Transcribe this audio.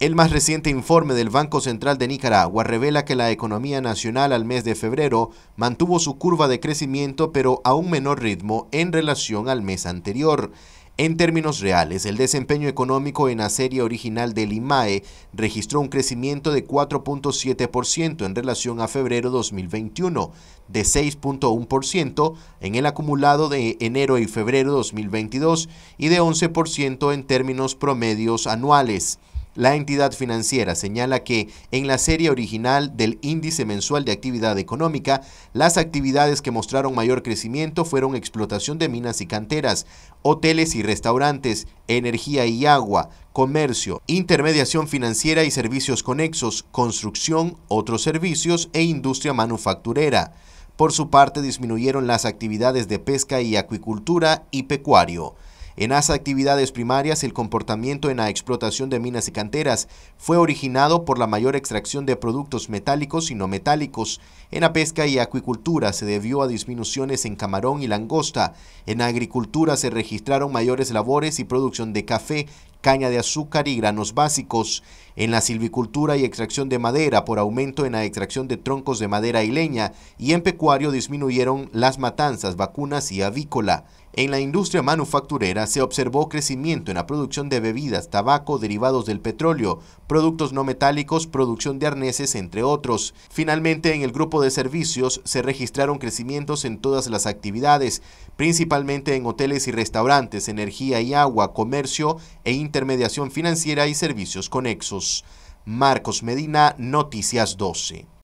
El más reciente informe del Banco Central de Nicaragua revela que la economía nacional al mes de febrero mantuvo su curva de crecimiento pero a un menor ritmo en relación al mes anterior. En términos reales, el desempeño económico en la serie original del IMAE registró un crecimiento de 4.7% en relación a febrero 2021, de 6.1% en el acumulado de enero y febrero 2022 y de 11% en términos promedios anuales. La entidad financiera señala que en la serie original del índice mensual de actividad económica, las actividades que mostraron mayor crecimiento fueron explotación de minas y canteras, hoteles y restaurantes, energía y agua, comercio, intermediación financiera y servicios conexos, construcción, otros servicios e industria manufacturera. Por su parte, disminuyeron las actividades de pesca y acuicultura y pecuario. En las actividades primarias, el comportamiento en la explotación de minas y canteras fue originado por la mayor extracción de productos metálicos y no metálicos. En la pesca y acuicultura se debió a disminuciones en camarón y langosta. En la agricultura se registraron mayores labores y producción de café caña de azúcar y granos básicos, en la silvicultura y extracción de madera por aumento en la extracción de troncos de madera y leña, y en pecuario disminuyeron las matanzas, vacunas y avícola. En la industria manufacturera se observó crecimiento en la producción de bebidas, tabaco, derivados del petróleo, productos no metálicos, producción de arneses, entre otros. Finalmente, en el grupo de servicios se registraron crecimientos en todas las actividades, principalmente en hoteles y restaurantes, energía y agua, comercio e intermediación financiera y servicios conexos. Marcos Medina, Noticias 12.